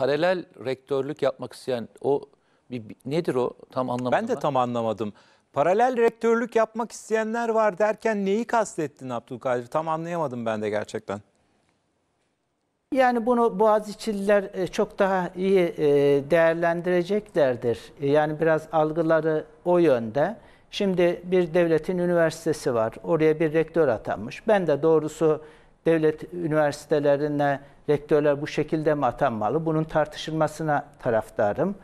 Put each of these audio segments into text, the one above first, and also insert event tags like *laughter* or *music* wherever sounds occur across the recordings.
paralel rektörlük yapmak isteyen o bir, bir- nedir o tam anlamadım. Ben de tam anlamadım. Paralel rektörlük yapmak isteyenler var derken neyi kastettin Abdülkadir? Tam anlayamadım ben de gerçekten. Yani bunu Boğaziçi'liler e, çok daha iyi e, değerlendireceklerdir. Yani biraz algıları o yönde. Şimdi bir devletin üniversitesi var. Oraya bir rektör atanmış. Ben de doğrusu devlet üniversitelerine rektörler bu şekilde mi atanmalı? Bunun tartışılmasına taraftarım.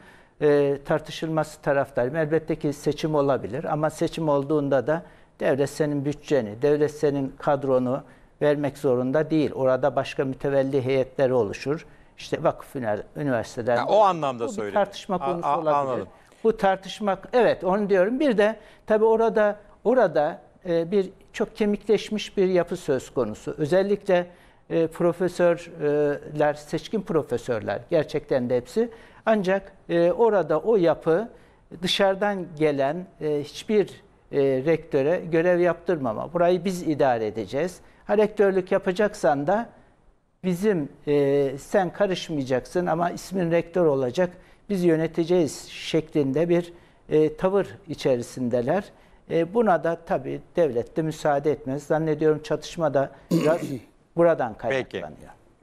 E, tartışılması taraftarım. Elbette ki seçim olabilir ama seçim olduğunda da devlet senin bütçeni, devlet senin kadronu vermek zorunda değil. Orada başka mütevelli heyetleri oluşur. İşte vakıf üniversiteler. Yani o anlamda söylüyorum. Tartışma konusu a, a, olabilir. Anladım. Bu tartışmak evet onu diyorum. Bir de tabii orada orada e, bir çok kemikleşmiş bir yapı söz konusu. Özellikle e, profesörler, e, seçkin profesörler gerçekten de hepsi. Ancak e, orada o yapı dışarıdan gelen e, hiçbir e, rektöre görev yaptırmama. Burayı biz idare edeceğiz. Ha rektörlük yapacaksan da bizim e, sen karışmayacaksın ama ismin rektör olacak biz yöneteceğiz şeklinde bir e, tavır içerisindeler. E, buna da tabii devlet de müsaade etmez. Zannediyorum çatışma da biraz *clears throat* buradan kaynaklanıyor.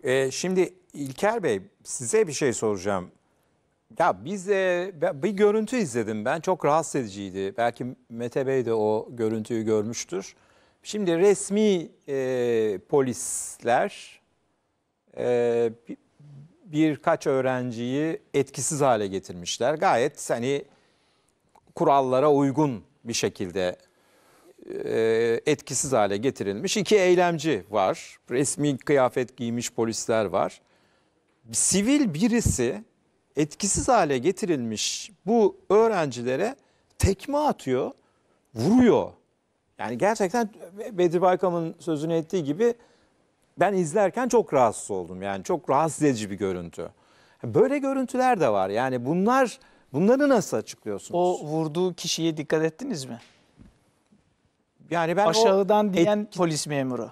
Peki. E, şimdi İlker Bey size bir şey soracağım. Ya biz e, bir görüntü izledim ben çok rahatsız ediciydi. Belki Mete Bey de o görüntüyü görmüştür. Şimdi resmi e, polisler e, bir, birkaç öğrenciyi etkisiz hale getirmişler. Gayet hani kurallara uygun bir şekilde e, etkisiz hale getirilmiş. İki eylemci var. Resmi kıyafet giymiş polisler var. Sivil birisi etkisiz hale getirilmiş bu öğrencilere tekme atıyor, vuruyor. Yani gerçekten Bedri Baykam'ın sözünü ettiği gibi ben izlerken çok rahatsız oldum. Yani çok rahatsız edici bir görüntü. Böyle görüntüler de var. Yani bunlar Bunları nasıl açıklıyorsunuz? O vurduğu kişiye dikkat ettiniz mi? Yani ben Aşağıdan o diyen et... polis memuru.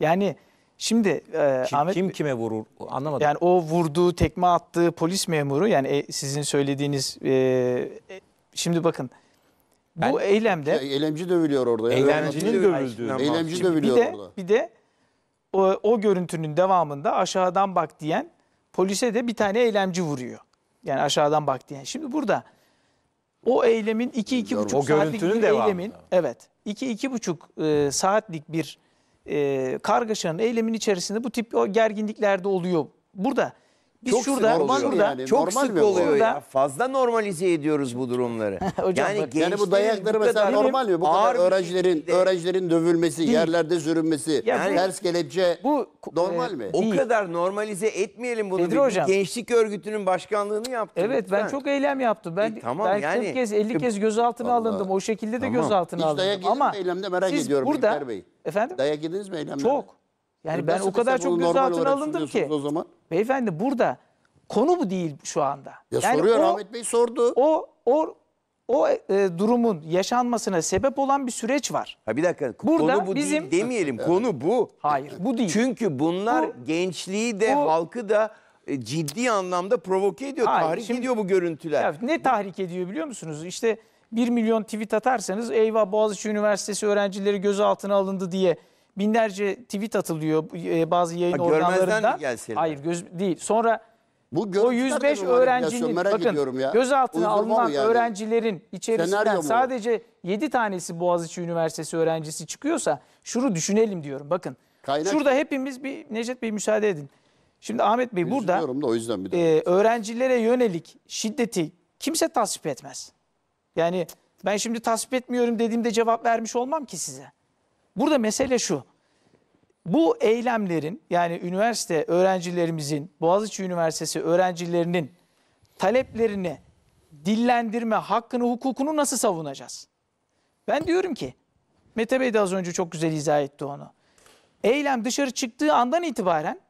Yani şimdi e, kim, Ahmet kim kime vurur anlamadım. Yani o vurduğu tekme attığı polis memuru yani e, sizin söylediğiniz e, e, şimdi bakın ben, bu eylemde ya, eylemci dövülüyor orada. Ya. Eylemcinin dövüldüğü. Eylemci dövülüyor bir de, orada. Bir de o, o görüntünün devamında aşağıdan bak diyen polise de bir tane eylemci vuruyor. Yani aşağıdan bak diye. Şimdi burada o eylemin 2-2,5 saatlik bir devamı. eylemin evet 2-2,5 e, saatlik bir e, kargaşanın eylemin içerisinde bu tip o gerginlikler de oluyor. Burada biz çok şurada, normal şurada yani, çok sık oluyor ya. Fazla normalize ediyoruz bu durumları. *laughs* Hocam yani, bak, yani bu dayakları bu mesela normal mi? Bu kadar öğrencilerin de, öğrencilerin dövülmesi, değil. yerlerde sürünmesi, yani, ters kelepçe bu normal e, mi? O değil. kadar normalize etmeyelim bunu. Bedri Hocam. Gençlik örgütünün başkanlığını yaptım. Evet lütfen. ben çok eylem yaptım. Ben e, tamam, ben yani, 40 kez 50 kez gözaltına Allah. alındım. O şekilde de tamam. gözaltına Hiç alındım. Hiç dayak Ama eylemde merak ediyorum burada, Bey. Efendim? Dayak yediniz mi eylemde? Çok. Yani E ben o kadar çok gözaltına alındım ki. o zaman? Beyefendi burada konu bu değil şu anda. Ya Yani soruyor o- Ahmet Bey sordu. o o o e, durumun yaşanmasına sebep olan bir süreç var. Ha bir dakika Burada konu bu bizim- değil demeyelim. Konu bu. Hayır, bu değil. Çünkü bunlar Bu- gençliği de bu- halkı da e, ciddi anlamda provoke ediyor. Hayır, tahrik şimdi- ediyor bu görüntüler. Ya ne tahrik ediyor biliyor musunuz? İşte 1 milyon tweet atarsanız eyvah Boğaziçi Üniversitesi öğrencileri gözaltına alındı diye binlerce tweet atılıyor e, bazı yayın ha, organlarında. Gelsinler. Hayır göz değil. Sonra bu o 105 öğrencinin bakın ya. gözaltına Uydurma alınan yani? öğrencilerin içerisinden sadece mu? 7 tanesi Boğaziçi Üniversitesi öğrencisi çıkıyorsa şunu düşünelim diyorum. Bakın Kaynak. şurada hepimiz bir Necdet Bey müsaade edin. Şimdi Ahmet Bey burada da o yüzden bir e, öğrencilere yönelik şiddeti kimse tasvip etmez. Yani ben şimdi tasvip etmiyorum dediğimde cevap vermiş olmam ki size. Burada mesele şu. Bu eylemlerin yani üniversite öğrencilerimizin, Boğaziçi Üniversitesi öğrencilerinin taleplerini dillendirme hakkını, hukukunu nasıl savunacağız? Ben diyorum ki, Mete Bey de az önce çok güzel izah etti onu. Eylem dışarı çıktığı andan itibaren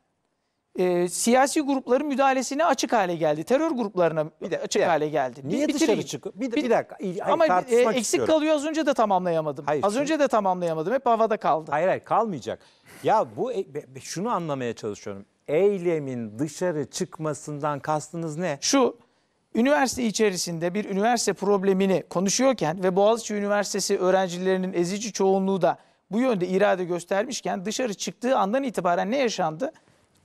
e, siyasi grupların müdahalesine açık hale geldi. Terör gruplarına bir de açık bir hale geldi. Niye bir, dışarı çıkıyor? Bir, bir, dakika. Hayır, Ama e, eksik istiyorum. kalıyor az önce de tamamlayamadım. Hayır, az şimdi... önce de tamamlayamadım. Hep havada kaldı. Hayır hayır kalmayacak. ya bu e, şunu anlamaya çalışıyorum. Eylemin dışarı çıkmasından kastınız ne? Şu üniversite içerisinde bir üniversite problemini konuşuyorken ve Boğaziçi Üniversitesi öğrencilerinin ezici çoğunluğu da bu yönde irade göstermişken dışarı çıktığı andan itibaren ne yaşandı?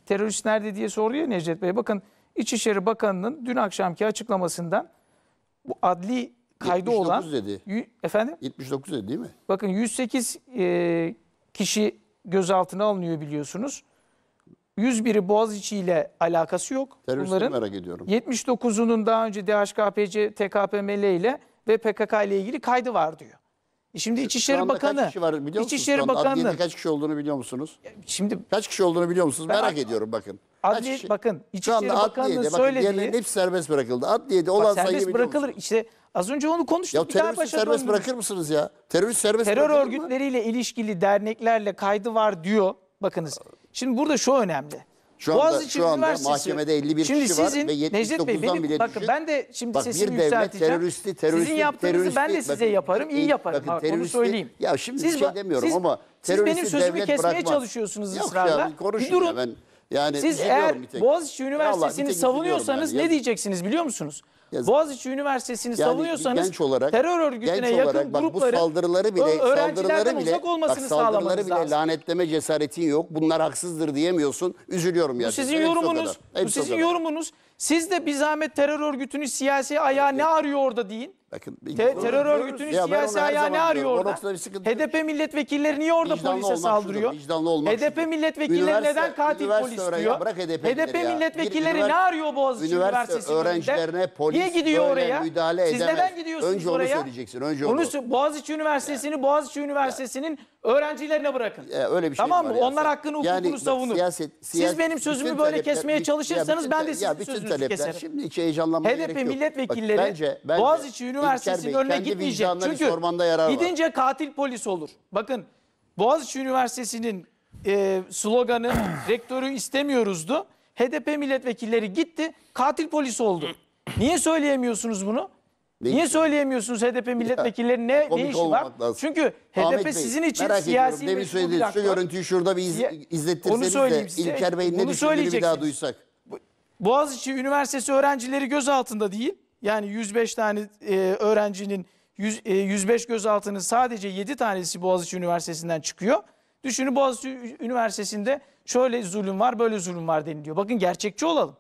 terörist nerede diye soruyor Necdet Bey. Bakın İçişleri Bakanı'nın dün akşamki açıklamasından bu adli kaydı 79 olan... dedi. Y, efendim? 79 dedi değil mi? Bakın 108 e, kişi gözaltına alınıyor biliyorsunuz. 101'i Boğaziçi ile alakası yok. Teröristleri merak ediyorum. 79'unun daha önce DHKPC, TKPML ile ve PKK ile ilgili kaydı var diyor. E şimdi İçişleri Bakanı kaç kişi var biliyor musunuz? İçişleri bakanı. Adliye'de kaç kişi olduğunu biliyor musunuz? şimdi Kaç kişi olduğunu biliyor musunuz? Ben- Merak ediyorum bakın. Kaç adli bakın Şu İçişleri Bakanlığı Adliye'de bakın serbest bırakıldı. Adliye'de olan bak, sayıyı bırakılır. musunuz? İşte az önce onu konuştuk. Ya bir daha serbest döndüm. bırakır mısınız ya? Terörist serbest Terör bırakılır mı? örgütleriyle ilişkili derneklerle kaydı var diyor. Bakınız. Şimdi burada şu önemli. Şu anda, Boğaziçi şu anda mahkemede 51 şimdi kişi sizin, var ve 79'dan Necdet Bey, benim, bile bakın, düşük. Ben de şimdi Bak, sesimi bir devlet teröristi, teröristi, Sizin yaptığınızı teröristi, ben de size bakın, yaparım, iyi e, yaparım. Bakın, bak, onu söyleyeyim. Ya şimdi siz, şey demiyorum siz, ama siz benim sözümü kesmeye bırakmaz. çalışıyorsunuz Yok ısrarla. Ya, bir durun. Ya ben, yani Siz eğer Boğaziçi Üniversitesi'ni savunuyorsanız yani. ne diyeceksiniz biliyor musunuz? Yazık. Boğaziçi Üniversitesi'ni yani savunuyorsanız genç olarak, terör örgütüne genç yakın olarak, bak, grupların bu saldırıları bile saldırıları bile bak, saldırıları bile lazım. lanetleme cesaretin yok. Bunlar haksızdır diyemiyorsun. Üzülüyorum ya. Bu sizin yorumunuz. Bu sizin yorumunuz. Siz de bir zahmet terör örgütünün siyasi ayağı evet. ne arıyor orada deyin. Bakın Te- terör örgütünün siyasi ayağı ne arıyor orada? HDP milletvekilleri niye orada Vicdanlı polise olmak saldırıyor? şudur, olmak HDP şudur. milletvekilleri Üniversite- neden katil polis öğren- diyor? Bırak HDP HDP, leri ya. milletvekilleri ne arıyor Boğaziçi üniversite Üniversitesi'nin öğrencilerine polis niye gidiyor oraya? müdahale Siz edemez. neden gidiyorsunuz Önce onu oraya? söyleyeceksin, önce onu. sö- Boğaziçi Üniversitesi'ni Boğaziçi Üniversitesi'nin öğrencilerine bırakın. E, öyle bir şey tamam mı? var ya? Onlar hakkını hukukunu Yani bak, savunur. siyaset- Siz benim sözümü böyle kesmeye çalışırsanız ben de sizin sözünüzü keserim. Şimdi hiç heyecanlanmaya gerek HDP yok. Bak, milletvekilleri bence, bence, Boğaziçi Üniversitesi'nin Bey, önüne gitmeyecek. Çünkü sormanda yarar var. gidince katil polis olur. Bakın Boğaziçi Üniversitesi'nin e, sloganı *clears throat* rektörü istemiyoruzdu. HDP milletvekilleri gitti katil polis oldu. *clears throat* Niye söyleyemiyorsunuz bunu? Ne Niye için? söyleyemiyorsunuz HDP milletvekilleri ne, ne işi var? lazım. Çünkü HDP Ahmet Bey, sizin için siyasi Demin bir söylediğiniz şu aktör. görüntüyü şurada bir iz, Ya- Onu izlettirseniz de size. İlker Bey'in ne Bunu düşündüğünü bir daha duysak. Boğaziçi Üniversitesi öğrencileri göz altında değil. Yani 105 tane e, öğrencinin 100, e, 105 gözaltının sadece 7 tanesi Boğaziçi Üniversitesi'nden çıkıyor. Düşünün Boğaziçi Üniversitesi'nde şöyle zulüm var böyle zulüm var deniliyor. Bakın gerçekçi olalım.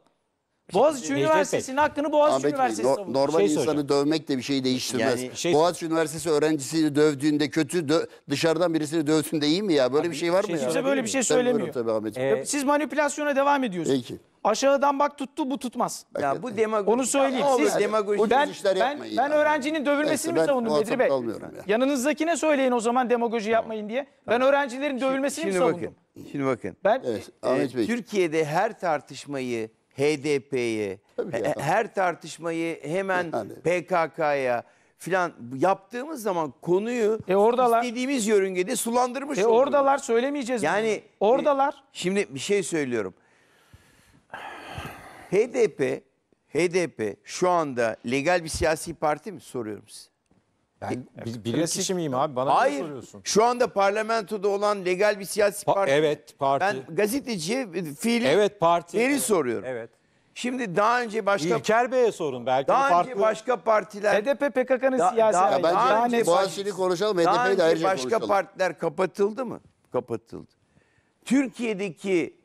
Şey, Boğaziçi Üniversitesi'nin hakkını Boğaziçi Ahmet Üniversitesi no- savunuyor. normal Şey insanı dövmek de bir şey değiştirmez. Yani şey- Boğaziçi Üniversitesi öğrencisini dövdüğünde kötü, dö- dışarıdan birisini dövsün de iyi mi ya? Böyle bir şey var şey mı ya? Kimse böyle bir şey söylemiyor. tabii Ahmet. Bey. E, siz manipülasyona devam ediyorsunuz. Peki. Aşağıdan bak tuttu bu tutmaz. Ya e, bu demagoji. Onu söyleyeyim. Siz- demagoji. ucuz Ben, işler ben, yapmayın ben öğrencinin dövülmesini Neyse, mi savundum muhatap Bedri Bey? olmuyorum ya. Yanınızdakine söyleyin o zaman demagoji yapmayın diye. Ben öğrencilerin dövülmesini mi Şimdi savundum? bakın. Şimdi bakın. Ben Evet, Ahmet e, Bey. Türkiye'de her tartışmayı HDP'yi her tartışmayı hemen yani. PKK'ya filan yaptığımız zaman konuyu e oradalar, istediğimiz yörüngede sulandırmış e oluyoruz. Oradalar söylemeyeceğiz. Yani mi? oradalar. E, şimdi bir şey söylüyorum. HDP HDP şu anda legal bir siyasi parti mi soruyorum size? Yani e, bir, e, kişi miyim abi? Bana Hayır. Hayır. soruyorsun? Şu anda parlamentoda olan legal bir siyasi Pa- parti. evet parti. Ben gazeteciye fiili evet parti. Beni Evet. soruyorum. Evet. Şimdi daha önce başka İlker Bey'e sorun belki. daha farklı. başka partiler HDP PKK'nın Da- siyasi da- Daha ayağı. bence Daha önce net- Boğaziçi'ni konuşalım. Daha HDP'yi de önce ayrıca başka konuşalım. partiler kapatıldı mı? Kapatıldı. Türkiye'deki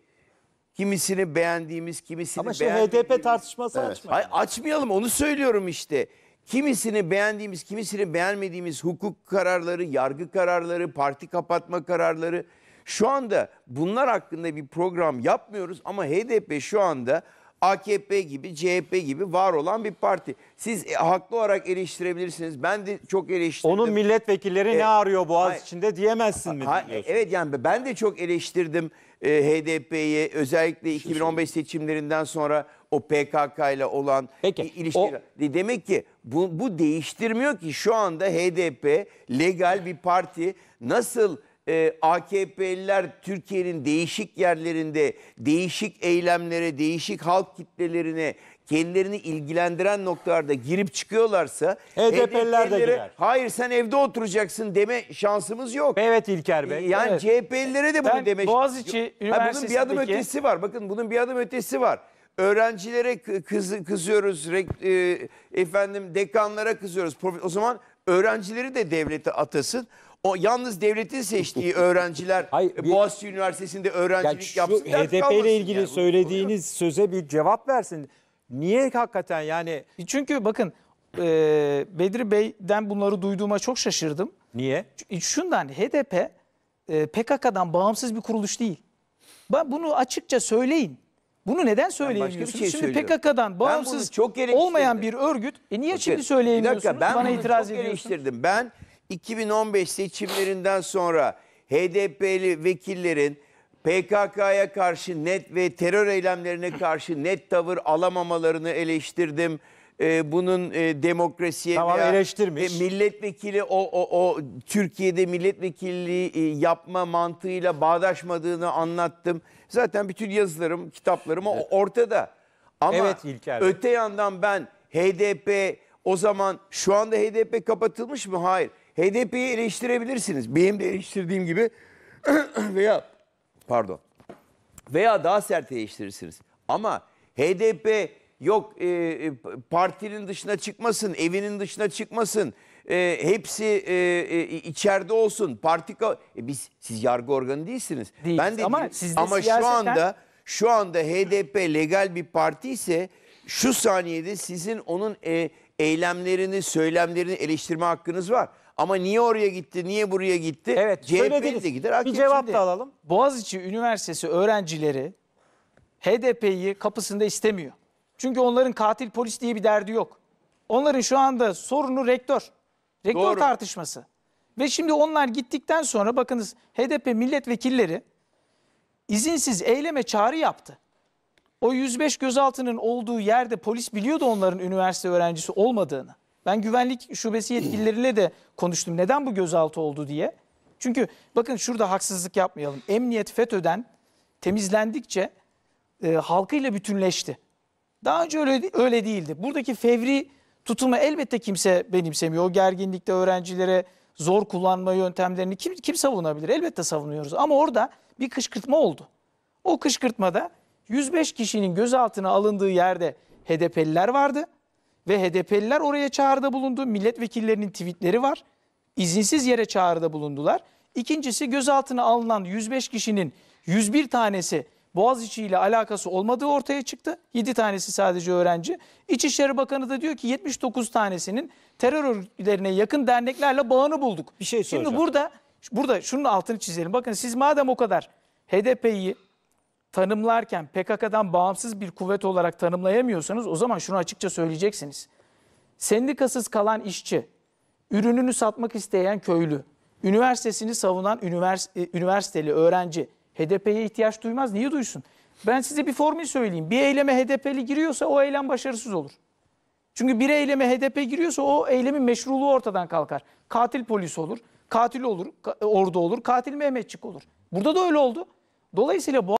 kimisini beğendiğimiz, kimisini Ama şimdi beğenmediğimiz... HDP tartışması açma. Hayır, açmayalım onu söylüyorum işte. Kimisini beğendiğimiz, kimisini beğenmediğimiz hukuk kararları, yargı kararları, parti kapatma kararları. Şu anda bunlar hakkında bir program yapmıyoruz ama HDP şu anda AKP gibi, CHP gibi var olan bir parti. Siz e, haklı olarak eleştirebilirsiniz. Ben de çok eleştirdim. Onun milletvekilleri e, ne arıyor Boğaz hayır, içinde diyemezsin mi ha, Evet yani ben de çok eleştirdim e, HDP'yi özellikle 2015 seçimlerinden sonra o PKK ile olan Peki, ilişkiler. O... Demek ki bu, bu değiştirmiyor ki şu anda HDP legal bir parti nasıl e, AKP'liler Türkiye'nin değişik yerlerinde değişik eylemlere, değişik halk kitlelerine kendilerini ilgilendiren noktalarda girip çıkıyorlarsa HDP'liler de girer. Hayır sen evde oturacaksın deme şansımız yok. Evet İlker Bey. Yani evet. CHP'lilere de bunu ben deme. Boğaziçi Üniversitesi'ndeki... bunun bir adım ötesi var. Bakın bunun bir adım ötesi var öğrencilere kız, kızıyoruz, e, efendim dekanlara kızıyoruz. O zaman öğrencileri de devlete atasın. O yalnız devletin seçtiği *laughs* öğrenciler Hayır, bir, Boğaziçi Üniversitesi'nde öğrencilik yani yapsın. HDP e ile ilgili yani. söylediğiniz Bunu, söze bir cevap versin. Niye hakikaten yani? Çünkü bakın e, Bedri Bey'den bunları duyduğuma çok şaşırdım. Niye? Şundan HDP e, PKK'dan bağımsız bir kuruluş değil. Ben Bunu açıkça söyleyin. Bunu neden söyleyemiyorsunuz? Şey şimdi PKK'dan bağımsız çok olmayan bir örgüt. E niye Bakın, şimdi söyleyemiyorsunuz? Bir dakika, ben Bana bunu itiraz çok eleştirdim. Ben 2015 seçimlerinden sonra HDP'li vekillerin PKK'ya karşı net ve terör eylemlerine karşı net tavır alamamalarını eleştirdim e, bunun e, demokrasiye Tamam, veya e, eleştirmiş. milletvekili o, o, o Türkiye'de milletvekilliği e, yapma mantığıyla bağdaşmadığını anlattım. Zaten bütün yazılarım, kitaplarım o- ortada. Ama Evet, İlker öte yandan ben HDP o zaman şu anda HDP kapatılmış mı? Hayır. HDP'yi eleştirebilirsiniz. Benim de eleştirdiğim gibi *clears throat* veya pardon veya daha sert eleştirirsiniz. Ama HDP yok e, e partinin dışına çıkmasın, evinin dışına çıkmasın. E, hepsi e, e, içeride olsun. Parti e, biz siz yargı organı değilsiniz. Değiliz. Ben de ama değilim. siz de ama siyaseten... şu anda şu anda HDP legal bir parti ise şu saniyede sizin onun e, eylemlerini, söylemlerini eleştirme hakkınız var. Ama niye oraya gitti, niye buraya gitti? Evet, CHP'ye gider. Bir cevap da alalım. Boğaziçi Üniversitesi öğrencileri HDP'yi kapısında istemiyor. Çünkü onların katil polis diye bir derdi yok. Onların şu anda sorunu rektör. Rektör Doğru. tartışması. Ve şimdi onlar gittikten sonra bakınız HDP milletvekilleri izinsiz eyleme çağrı yaptı. O 105 gözaltının olduğu yerde polis biliyordu onların üniversite öğrencisi olmadığını. Ben güvenlik şubesi yetkilileriyle de konuştum. Neden bu gözaltı oldu diye. Çünkü bakın şurada haksızlık yapmayalım. Emniyet FETÖ'den temizlendikçe e, halkıyla bütünleşti. Daha önce öyle, öyle değildi. Buradaki fevri tutumu elbette kimse benimsemiyor. O gerginlikte öğrencilere zor kullanma yöntemlerini kim, kim savunabilir? Elbette savunuyoruz. Ama orada bir kışkırtma oldu. O kışkırtmada 105 kişinin gözaltına alındığı yerde HDP'liler vardı. Ve HDP'liler oraya çağrıda bulundu. Milletvekillerinin tweetleri var. İzinsiz yere çağrıda bulundular. İkincisi gözaltına alınan 105 kişinin 101 tanesi Boğaziçi ile alakası olmadığı ortaya çıktı. 7 tanesi sadece öğrenci. İçişleri Bakanı da diyor ki 79 tanesinin terör örgütlerine yakın derneklerle bağını bulduk. Bir şey soracağım. Şimdi burada burada şunun altını çizelim. Bakın siz madem o kadar HDP'yi tanımlarken PKK'dan bağımsız bir kuvvet olarak tanımlayamıyorsanız o zaman şunu açıkça söyleyeceksiniz. Sendikasız kalan işçi, ürününü satmak isteyen köylü, üniversitesini savunan ünivers e, üniversiteli öğrenci HDP'ye ihtiyaç duymaz. Niye duysun? Ben size bir formül söyleyeyim. Bir eyleme HDP'li giriyorsa o eylem başarısız olur. Çünkü bir eyleme HDP giriyorsa o eylemin meşruluğu ortadan kalkar. Katil polis olur, katil olur, ordu olur, katil Mehmetçik olur. Burada da öyle oldu. Dolayısıyla bu